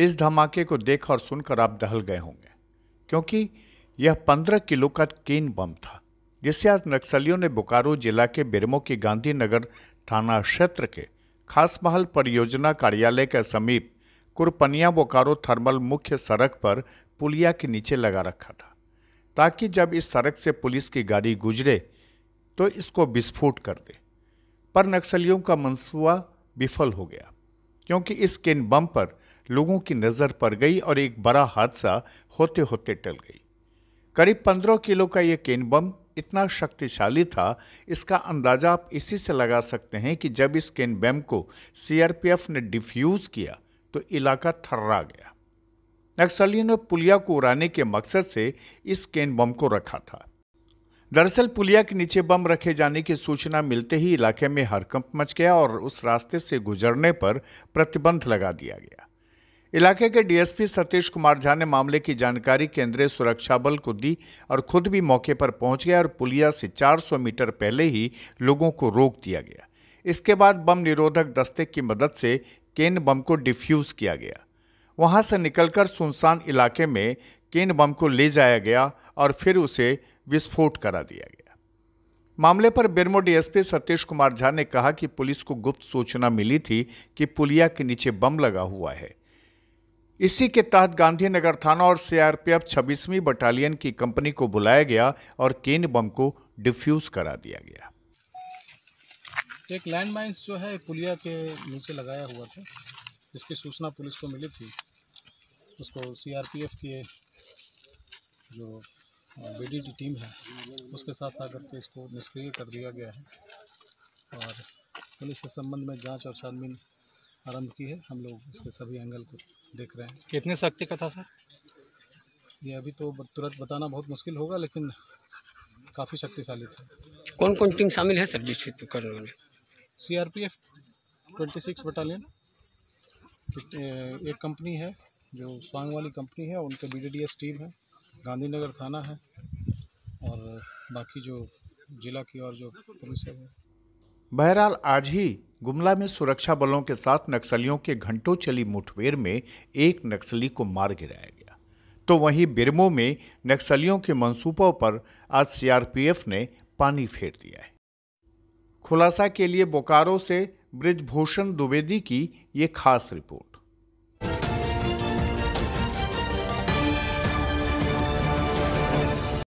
इस धमाके को देख और सुनकर आप दहल गए होंगे क्योंकि यह पंद्रह किलो का केन बम था जिसे आज नक्सलियों ने बोकारो जिला के बिरमो के गांधीनगर थाना क्षेत्र के खास महल परियोजना कार्यालय के समीप कुरपनिया बोकारो थर्मल मुख्य सड़क पर पुलिया के नीचे लगा रखा था ताकि जब इस सड़क से पुलिस की गाड़ी गुजरे तो इसको विस्फोट कर दे पर नक्सलियों का मंसूबा विफल हो गया क्योंकि इस किन बम पर लोगों की नज़र पड़ गई और एक बड़ा हादसा होते होते टल गई करीब पंद्रह किलो का यह केन बम इतना शक्तिशाली था इसका अंदाज़ा आप इसी से लगा सकते हैं कि जब इस केन बम को सीआरपीएफ ने डिफ्यूज़ किया तो इलाका थर्रा गया नक्सलियों ने पुलिया को उड़ाने के मकसद से इस केन बम को रखा था दरअसल पुलिया के नीचे बम रखे जाने की सूचना मिलते ही इलाके में हरकंप मच गया और उस रास्ते से गुजरने पर प्रतिबंध लगा दिया गया इलाके के डीएसपी सतीश कुमार झा ने मामले की जानकारी केंद्रीय सुरक्षा बल को दी और खुद भी मौके पर पहुंच गया और पुलिया से 400 मीटर पहले ही लोगों को रोक दिया गया इसके बाद बम निरोधक दस्ते की मदद से केन बम को डिफ्यूज किया गया वहां से निकलकर सुनसान इलाके में केन बम को ले जाया गया और फिर उसे विस्फोट करा दिया गया मामले पर बेरमो डीएसपी सतीश कुमार झा ने कहा कि पुलिस को गुप्त सूचना मिली थी कि पुलिया के नीचे बम लगा हुआ है इसी के तहत गांधीनगर थाना और सीआरपीएफ छब्बीसवीं बटालियन की कंपनी को बुलाया गया और केन बम को डिफ्यूज करा दिया गया एक लैंड माइंस जो है पुलिया के नीचे लगाया हुआ था जिसकी सूचना पुलिस को मिली थी उसको सीआरपीएफ के जो बीडी टीम है उसके साथ आकर के इसको निष्क्रिय कर दिया गया है और पुलिस इस संबंध में जांच और छानबीन आरंभ की है हम लोग इसके सभी एंगल को देख रहे हैं कितने शक्ति का था सर ये अभी तो तुरंत बताना बहुत मुश्किल होगा लेकिन काफ़ी शक्तिशाली था कौन कौन टीम शामिल है सर जिस करने में C R P F twenty six battalion एक कंपनी है जो स्वांग वाली कंपनी है उनके बीडीडीएस टीम है गांधीनगर थाना है और बाकी जो जिला की और जो पुलिस है बहरहाल आज ही गुमला में सुरक्षा बलों के साथ नक्सलियों के घंटों चली मुठभेड़ में एक नक्सली को मार गिराया गया तो वहीं बिरमो में नक्सलियों के मंसूबों पर आज सीआरपीएफ ने पानी फेर दिया है खुलासा के लिए बोकारो से ब्रिजभूषण द्विवेदी की ये खास रिपोर्ट